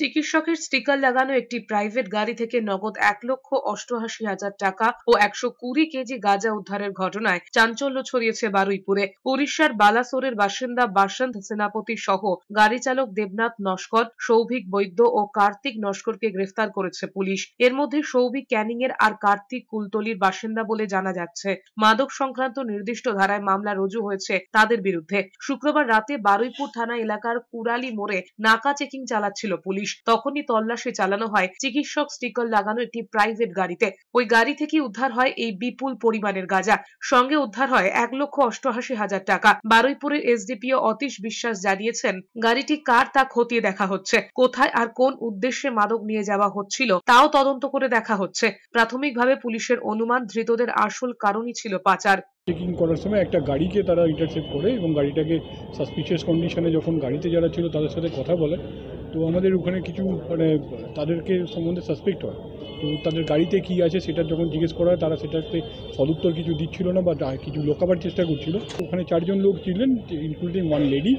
চিকিৎসকের স্টিকার লাগানো একটি প্রাইভেট গাড়ি থেকে নগদ এক লক্ষ অষ্টআশি হাজার টাকা ও একশো কুড়ি কেজি গাঁজা উদ্ধারের ঘটনায় চাঞ্চল্য ছড়িয়েছে বারুইপুরে উড়িষ্যার বালাসোরের বাসিন্দা বাসন্ত সেনাপতি সহ গাড়ি চালক দেবনাথ নস্কর সৌভিক বৈদ্য ও কার্তিক নস্করকে গ্রেফতার করেছে পুলিশ এর মধ্যে সৌভিক ক্যানিং এর আর কার্তিক কুলতলির বাসিন্দা বলে জানা যাচ্ছে মাদক সংক্রান্ত নির্দিষ্ট ধারায় মামলা রুজু হয়েছে তাদের বিরুদ্ধে শুক্রবার রাতে বারুইপুর থানা এলাকার কুড়ালি মোড়ে নাকা চেকিং চালাচ্ছিল পুলিশ পুলিশ তখনই তল্লাশি চালানো হয় চিকিৎসক স্টিকার লাগানো একটি প্রাইভেট গাড়িতে ওই গাড়ি থেকে উদ্ধার হয় এই বিপুল পরিমাণের গাঁজা সঙ্গে উদ্ধার হয় এক লক্ষ অষ্টআশি হাজার টাকা বারুইপুরের এসডিপিও অতীশ বিশ্বাস জানিয়েছেন গাড়িটি কার তা খতিয়ে দেখা হচ্ছে কোথায় আর কোন উদ্দেশ্যে মাদক নিয়ে যাওয়া হচ্ছিল তাও তদন্ত করে দেখা হচ্ছে প্রাথমিকভাবে পুলিশের অনুমান ধৃতদের আসল কারণই ছিল পাচার চেকিং করার সময় একটা গাড়িকে তারা ইন্টারসেপ্ট করে এবং গাড়িটাকে সাসপিশিয়াস কন্ডিশনে যখন গাড়িতে যারা ছিল তাদের সাথে কথা বলে তো আমাদের ওখানে কিছু মানে তাদেরকে সম্বন্ধে সাসপেক্ট হয় তো তাদের গাড়িতে কী আছে সেটা যখন জিজ্ঞেস করা হয় তারা সেটাতে সদুত্তর কিছু দিচ্ছিল না বা কিছু লোকাবার চেষ্টা করছিল ওখানে চারজন লোক ছিলেন ইনক্লুডিং ওয়ান লেডি